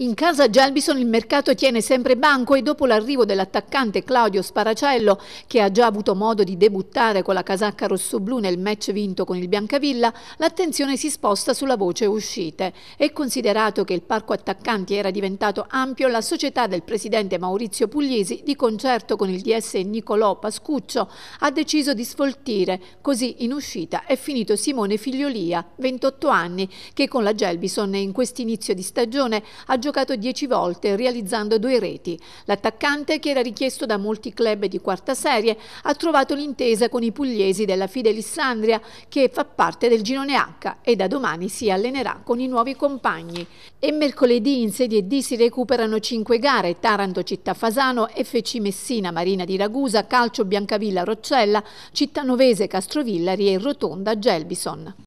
In casa Gelbison il mercato tiene sempre banco e dopo l'arrivo dell'attaccante Claudio Sparacello, che ha già avuto modo di debuttare con la casacca rossoblu nel match vinto con il Biancavilla, l'attenzione si sposta sulla voce uscite. E considerato che il parco attaccanti era diventato ampio, la società del presidente Maurizio Pugliesi, di concerto con il DS Nicolò Pascuccio, ha deciso di sfoltire. Così in uscita è finito Simone Figliolia, 28 anni, che con la Gelbison in quest'inizio di stagione ha giocato 10 volte realizzando due reti. L'attaccante, che era richiesto da molti club di quarta serie, ha trovato l'intesa con i pugliesi della Fidelissandria che fa parte del girone H e da domani si allenerà con i nuovi compagni. E mercoledì in Serie D si recuperano 5 gare Taranto Città Fasano, FC Messina Marina di Ragusa, Calcio Biancavilla Roccella, Città Novese Castrovillari e Rotonda Gelbison.